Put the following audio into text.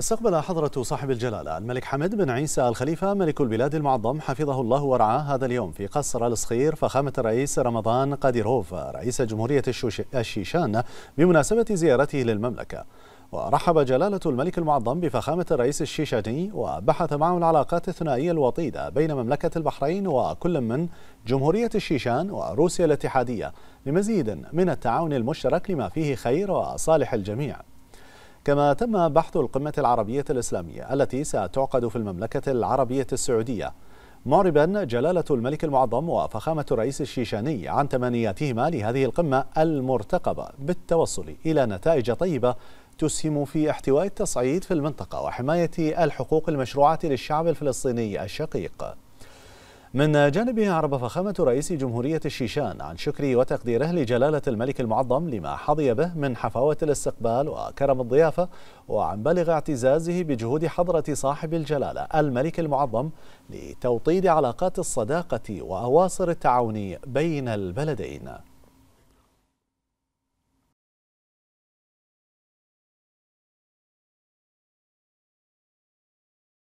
استقبل حضرة صاحب الجلالة الملك حمد بن عيسى الخليفة ملك البلاد المعظم حفظه الله ورعاه هذا اليوم في قصر الصخير فخامة الرئيس رمضان قاديروف رئيس جمهورية الشيشان بمناسبة زيارته للمملكة ورحب جلالة الملك المعظم بفخامة الرئيس الشيشاني وبحث معه العلاقات الثنائية الوطيدة بين مملكة البحرين وكل من جمهورية الشيشان وروسيا الاتحادية لمزيد من التعاون المشترك لما فيه خير وصالح الجميع كما تم بحث القمة العربية الإسلامية التي ستعقد في المملكة العربية السعودية معربا جلالة الملك المعظم وفخامة الرئيس الشيشاني عن تمنياتهما لهذه القمة المرتقبة بالتوصل إلى نتائج طيبة تسهم في احتواء التصعيد في المنطقة وحماية الحقوق المشروعة للشعب الفلسطيني الشقيق من جانبه عرب فخامة رئيس جمهورية الشيشان عن شكره وتقديره لجلالة الملك المعظم لما حظي به من حفاوة الاستقبال وكرم الضيافة وعن بلغ اعتزازه بجهود حضرة صاحب الجلالة الملك المعظم لتوطيد علاقات الصداقة وأواصر التعاون بين البلدين